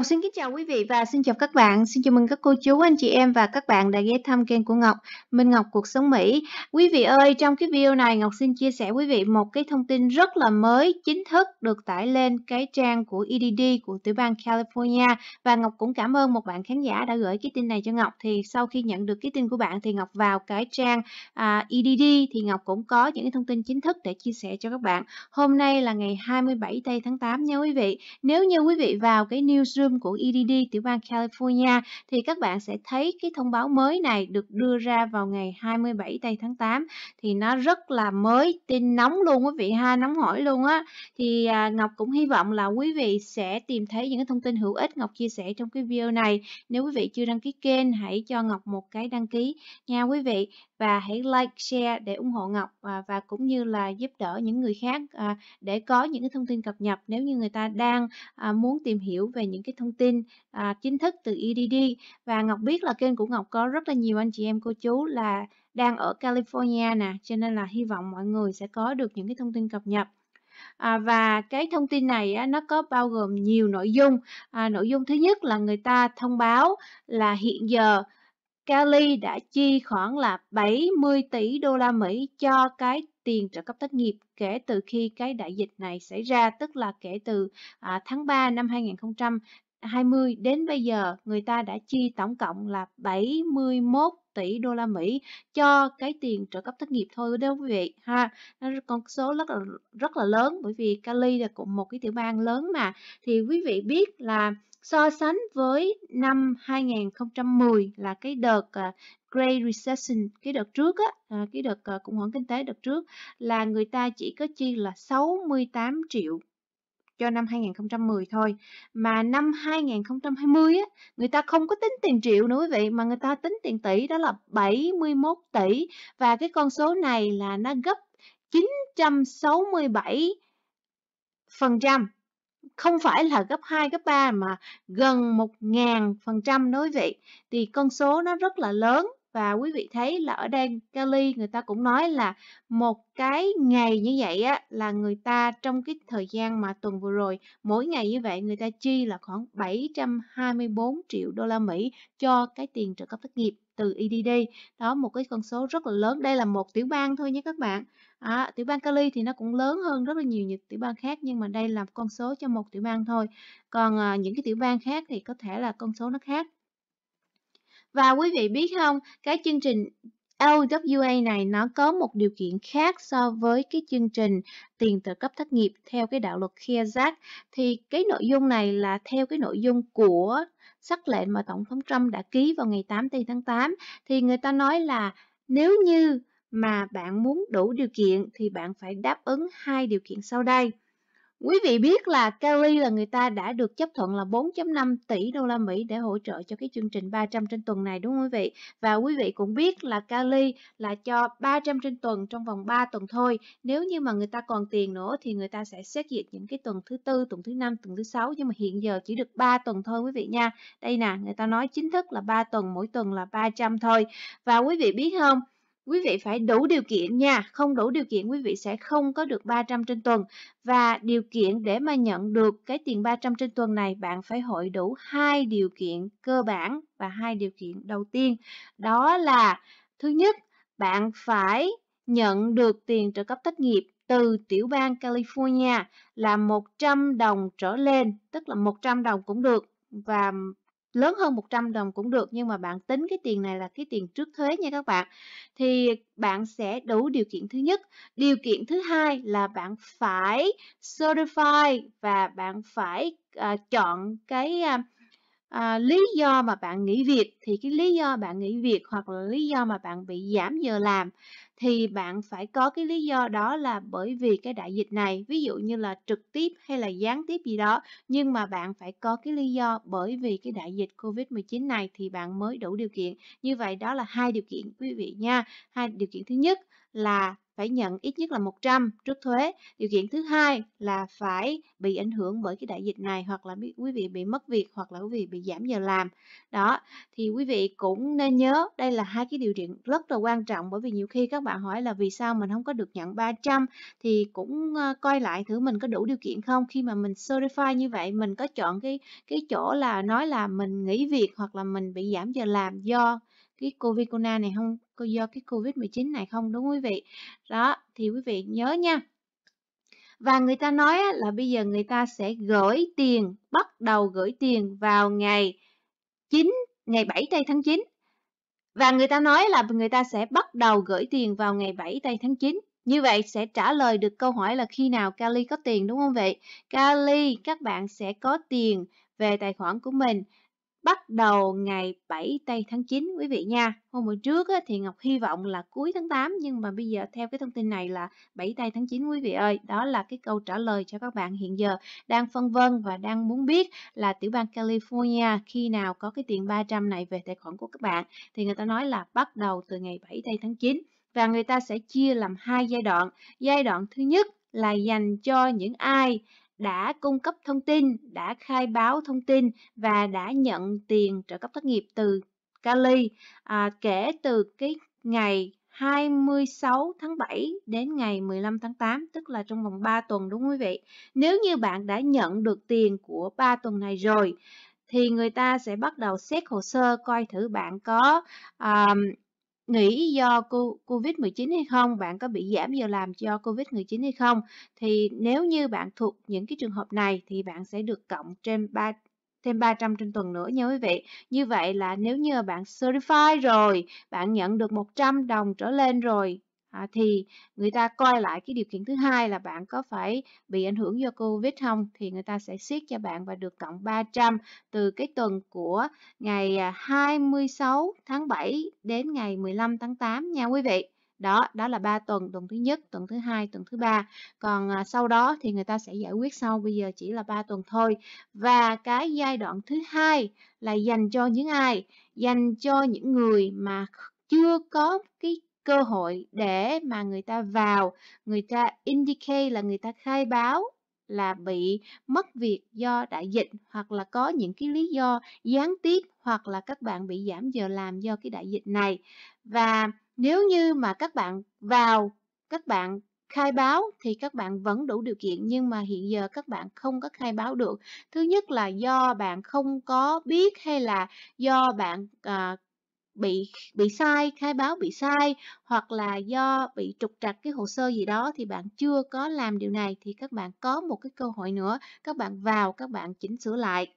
Ngọc xin kính chào quý vị và xin chào các bạn. Xin chào mừng các cô chú, anh chị em và các bạn đã ghé thăm kênh của Ngọc, Minh Ngọc Cuộc Sống Mỹ. Quý vị ơi, trong cái video này Ngọc xin chia sẻ quý vị một cái thông tin rất là mới, chính thức được tải lên cái trang của EDD của tiểu bang California. Và Ngọc cũng cảm ơn một bạn khán giả đã gửi cái tin này cho Ngọc. Thì sau khi nhận được cái tin của bạn thì Ngọc vào cái trang à, EDD thì Ngọc cũng có những cái thông tin chính thức để chia sẻ cho các bạn. Hôm nay là ngày 27 tây tháng 8 nha quý vị. Nếu như quý vị vào cái newsroom room của EDD tiểu bang California thì các bạn sẽ thấy cái thông báo mới này được đưa ra vào ngày 27 tây tháng 8 thì nó rất là mới tin nóng luôn quý vị ha nóng hổi luôn á thì à, Ngọc cũng hy vọng là quý vị sẽ tìm thấy những cái thông tin hữu ích Ngọc chia sẻ trong cái video này nếu quý vị chưa đăng ký kênh hãy cho Ngọc một cái đăng ký nha quý vị và hãy like, share để ủng hộ Ngọc à, và cũng như là giúp đỡ những người khác à, để có những cái thông tin cập nhật nếu như người ta đang à, muốn tìm hiểu về những cái thông tin chính thức từ EDD và Ngọc biết là kênh của Ngọc có rất là nhiều anh chị em cô chú là đang ở California nè cho nên là hy vọng mọi người sẽ có được những cái thông tin cập nhật à, và cái thông tin này á, nó có bao gồm nhiều nội dung à, nội dung thứ nhất là người ta thông báo là hiện giờ Cali đã chi khoảng là 70 tỷ đô la Mỹ cho cái tiền trợ cấp thất nghiệp kể từ khi cái đại dịch này xảy ra, tức là kể từ à, tháng 3 năm 2000. 20 đến bây giờ người ta đã chi tổng cộng là 71 tỷ đô la Mỹ cho cái tiền trợ cấp thất nghiệp thôi đó quý vị ha con số rất là rất là lớn bởi vì Cali là cũng một cái tiểu bang lớn mà thì quý vị biết là so sánh với năm 2010 là cái đợt à, Great Recession cái đợt trước á à, cái đợt à, khủng hoảng kinh tế đợt trước là người ta chỉ có chi là 68 triệu cho năm 2010 thôi. Mà năm 2020 á, người ta không có tính tiền triệu nữa quý vị mà người ta tính tiền tỷ đó là 71 tỷ và cái con số này là nó gấp 967 phần trăm không phải là gấp 2, gấp 3 mà gần 1.000% phần trăm, đối vị thì con số nó rất là lớn và quý vị thấy là ở đây Cali người ta cũng nói là một cái ngày như vậy á là người ta trong cái thời gian mà tuần vừa rồi mỗi ngày như vậy người ta chi là khoảng 724 triệu đô la Mỹ cho cái tiền trợ cấp thất nghiệp từ EDD đó một cái con số rất là lớn đây là một tiểu bang thôi nhé các bạn à, tiểu bang Cali thì nó cũng lớn hơn rất là nhiều những tiểu bang khác nhưng mà đây là con số cho một tiểu bang thôi còn à, những cái tiểu bang khác thì có thể là con số nó khác và quý vị biết không, cái chương trình LWA này nó có một điều kiện khác so với cái chương trình tiền trợ cấp thất nghiệp theo cái đạo luật Kheer Act thì cái nội dung này là theo cái nội dung của sắc lệnh mà Tổng thống Trump đã ký vào ngày 8 tháng 8 thì người ta nói là nếu như mà bạn muốn đủ điều kiện thì bạn phải đáp ứng hai điều kiện sau đây. Quý vị biết là Cali là người ta đã được chấp thuận là 4.5 tỷ đô la Mỹ để hỗ trợ cho cái chương trình 300 trên tuần này đúng không quý vị? Và quý vị cũng biết là Cali là cho 300 trên tuần trong vòng 3 tuần thôi. Nếu như mà người ta còn tiền nữa thì người ta sẽ xét duyệt những cái tuần thứ tư, tuần thứ năm, tuần thứ sáu nhưng mà hiện giờ chỉ được 3 tuần thôi quý vị nha. Đây nè, người ta nói chính thức là 3 tuần, mỗi tuần là 300 thôi. Và quý vị biết không? quý vị phải đủ điều kiện nha, không đủ điều kiện quý vị sẽ không có được 300 trên tuần. Và điều kiện để mà nhận được cái tiền 300 trên tuần này bạn phải hội đủ hai điều kiện cơ bản và hai điều kiện đầu tiên. Đó là thứ nhất, bạn phải nhận được tiền trợ cấp thất nghiệp từ tiểu bang California là 100 đồng trở lên, tức là 100 đồng cũng được và lớn hơn 100 đồng cũng được nhưng mà bạn tính cái tiền này là cái tiền trước thuế nha các bạn thì bạn sẽ đủ điều kiện thứ nhất điều kiện thứ hai là bạn phải certify và bạn phải uh, chọn cái uh, à, lý do mà bạn nghỉ việc thì cái lý do bạn nghỉ việc hoặc là lý do mà bạn bị giảm giờ làm thì bạn phải có cái lý do đó là bởi vì cái đại dịch này ví dụ như là trực tiếp hay là gián tiếp gì đó nhưng mà bạn phải có cái lý do bởi vì cái đại dịch Covid-19 này thì bạn mới đủ điều kiện như vậy đó là hai điều kiện quý vị nha hai điều kiện thứ nhất là phải nhận ít nhất là 100 trước thuế. Điều kiện thứ hai là phải bị ảnh hưởng bởi cái đại dịch này hoặc là quý vị bị mất việc hoặc là quý vị bị giảm giờ làm. Đó, thì quý vị cũng nên nhớ đây là hai cái điều kiện rất là quan trọng bởi vì nhiều khi các bạn hỏi là vì sao mình không có được nhận 300 thì cũng ờ, coi lại thử mình có đủ điều kiện không khi mà mình certify như vậy mình có chọn cái cái chỗ là nói là mình nghỉ việc hoặc là mình bị giảm giờ làm do cái covid corona này không có do cái covid 19 này không đúng quý vị đó thì quý vị nhớ nha và người ta nói là bây giờ người ta sẽ gửi tiền bắt đầu gửi tiền vào ngày 9 ngày 7 tây tháng 9 và người ta nói là người ta sẽ bắt đầu gửi tiền vào ngày 7 tây tháng 9 như vậy sẽ trả lời được câu hỏi là khi nào Kali có tiền đúng không vậy? Kali các bạn sẽ có tiền về tài khoản của mình bắt đầu ngày 7 tây tháng 9 quý vị nha. Hôm bữa trước thì Ngọc hy vọng là cuối tháng 8 nhưng mà bây giờ theo cái thông tin này là 7 tây tháng 9 quý vị ơi. Đó là cái câu trả lời cho các bạn hiện giờ đang phân vân và đang muốn biết là tiểu bang California khi nào có cái tiền 300 này về tài khoản của các bạn. Thì người ta nói là bắt đầu từ ngày 7 tây tháng 9 và người ta sẽ chia làm hai giai đoạn. Giai đoạn thứ nhất là dành cho những ai đã cung cấp thông tin, đã khai báo thông tin và đã nhận tiền trợ cấp thất nghiệp từ Cali à, kể từ cái ngày 26 tháng 7 đến ngày 15 tháng 8, tức là trong vòng 3 tuần đúng không quý vị? Nếu như bạn đã nhận được tiền của 3 tuần này rồi, thì người ta sẽ bắt đầu xét hồ sơ coi thử bạn có um, nghỉ do Covid-19 hay không, bạn có bị giảm giờ làm do Covid-19 hay không thì nếu như bạn thuộc những cái trường hợp này thì bạn sẽ được cộng trên 3 thêm 300 trên tuần nữa nha quý vị. Như vậy là nếu như bạn certify rồi, bạn nhận được 100 đồng trở lên rồi à, thì người ta coi lại cái điều kiện thứ hai là bạn có phải bị ảnh hưởng do Covid không thì người ta sẽ siết cho bạn và được cộng 300 từ cái tuần của ngày 26 à, tháng 7 đến ngày 15 tháng 8 nha quý vị đó đó là ba tuần tuần thứ nhất tuần thứ hai tuần thứ ba còn à, sau đó thì người ta sẽ giải quyết sau bây giờ chỉ là ba tuần thôi và cái giai đoạn thứ hai là dành cho những ai dành cho những người mà chưa có cái cơ hội để mà người ta vào, người ta indicate là người ta khai báo là bị mất việc do đại dịch hoặc là có những cái lý do gián tiếp hoặc là các bạn bị giảm giờ làm do cái đại dịch này. Và nếu như mà các bạn vào, các bạn khai báo thì các bạn vẫn đủ điều kiện nhưng mà hiện giờ các bạn không có khai báo được. Thứ nhất là do bạn không có biết hay là do bạn à, bị bị sai khai báo bị sai hoặc là do bị trục trặc cái hồ sơ gì đó thì bạn chưa có làm điều này thì các bạn có một cái cơ hội nữa các bạn vào các bạn chỉnh sửa lại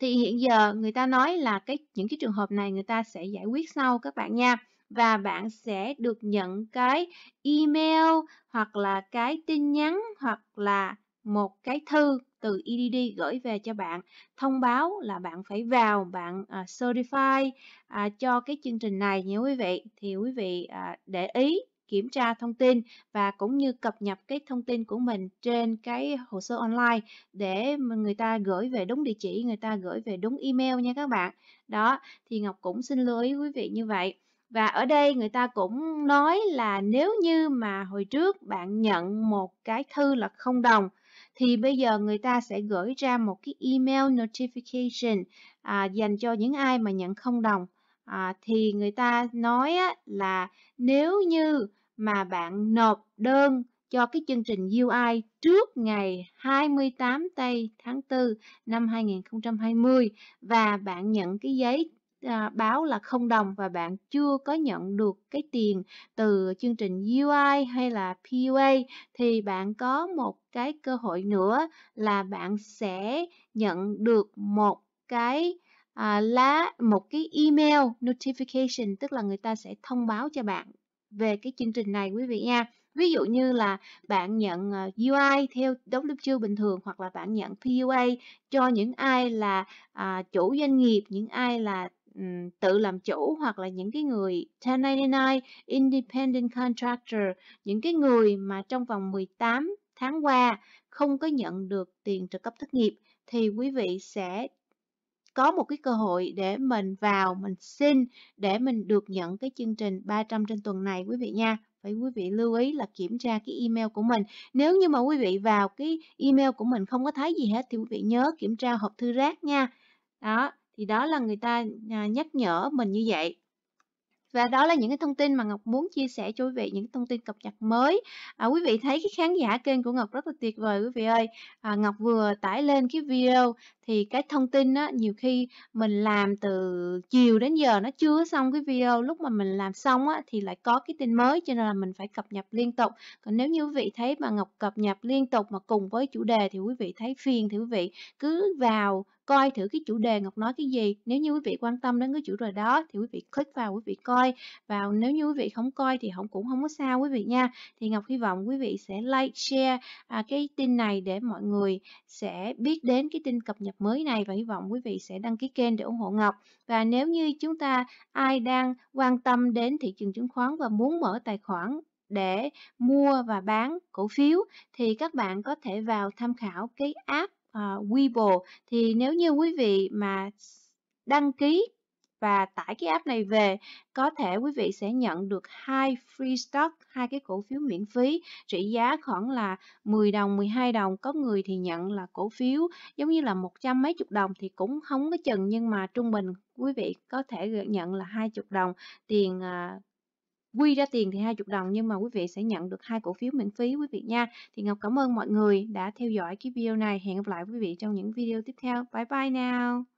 thì hiện giờ người ta nói là cái những cái trường hợp này người ta sẽ giải quyết sau các bạn nha và bạn sẽ được nhận cái email hoặc là cái tin nhắn hoặc là một cái thư từ EDD gửi về cho bạn thông báo là bạn phải vào bạn uh, certify uh, cho cái chương trình này nhé quý vị thì quý vị uh, để ý kiểm tra thông tin và cũng như cập nhật cái thông tin của mình trên cái hồ sơ online để người ta gửi về đúng địa chỉ, người ta gửi về đúng email nha các bạn. Đó, thì Ngọc cũng xin lưu ý quý vị như vậy. Và ở đây người ta cũng nói là nếu như mà hồi trước bạn nhận một cái thư là không đồng thì bây giờ người ta sẽ gửi ra một cái email notification à, dành cho những ai mà nhận không đồng à, thì người ta nói á, là nếu như mà bạn nộp đơn cho cái chương trình UI trước ngày 28 tây tháng 4 năm 2020 và bạn nhận cái giấy À, báo là không đồng và bạn chưa có nhận được cái tiền từ chương trình UI hay là PUA thì bạn có một cái cơ hội nữa là bạn sẽ nhận được một cái à, lá một cái email notification tức là người ta sẽ thông báo cho bạn về cái chương trình này quý vị nha ví dụ như là bạn nhận à, UI theo WQ bình thường hoặc là bạn nhận PUA cho những ai là à, chủ doanh nghiệp những ai là um, tự làm chủ hoặc là những cái người 1099 independent contractor, những cái người mà trong vòng 18 tháng qua không có nhận được tiền trợ cấp thất nghiệp thì quý vị sẽ có một cái cơ hội để mình vào mình xin để mình được nhận cái chương trình 300 trên tuần này quý vị nha Vậy quý vị lưu ý là kiểm tra cái email của mình nếu như mà quý vị vào cái email của mình không có thấy gì hết thì quý vị nhớ kiểm tra hộp thư rác nha đó thì đó là người ta à, nhắc nhở mình như vậy và đó là những cái thông tin mà Ngọc muốn chia sẻ cho quý vị những thông tin cập nhật mới à, quý vị thấy cái khán giả kênh của Ngọc rất là tuyệt vời quý vị ơi à, Ngọc vừa tải lên cái video thì cái thông tin á nhiều khi mình làm từ chiều đến giờ nó chưa xong cái video lúc mà mình làm xong á thì lại có cái tin mới cho nên là mình phải cập nhật liên tục còn nếu như quý vị thấy mà ngọc cập nhật liên tục mà cùng với chủ đề thì quý vị thấy phiền thì quý vị cứ vào coi thử cái chủ đề Ngọc nói cái gì. Nếu như quý vị quan tâm đến cái chủ đề đó thì quý vị click vào quý vị coi. Và nếu như quý vị không coi thì không cũng không có sao quý vị nha. Thì Ngọc hy vọng quý vị sẽ like, share à, cái tin này để mọi người sẽ biết đến cái tin cập nhật nhật mới này và hy vọng quý vị sẽ đăng ký kênh để ủng hộ Ngọc. Và nếu như chúng ta ai đang quan tâm đến thị trường chứng khoán và muốn mở tài khoản để mua và bán cổ phiếu thì các bạn có thể vào tham khảo cái app uh, ờ, Webull thì nếu như quý vị mà đăng ký và tải cái app này về có thể quý vị sẽ nhận được hai free stock hai cái cổ phiếu miễn phí trị giá khoảng là 10 đồng 12 đồng có người thì nhận là cổ phiếu giống như là một trăm mấy chục đồng thì cũng không có chừng nhưng mà trung bình quý vị có thể nhận là hai chục đồng tiền à, quy ra tiền thì hai chục đồng nhưng mà quý vị sẽ nhận được hai cổ phiếu miễn phí quý vị nha. Thì Ngọc cảm ơn mọi người đã theo dõi cái video này. Hẹn gặp lại quý vị trong những video tiếp theo. Bye bye nào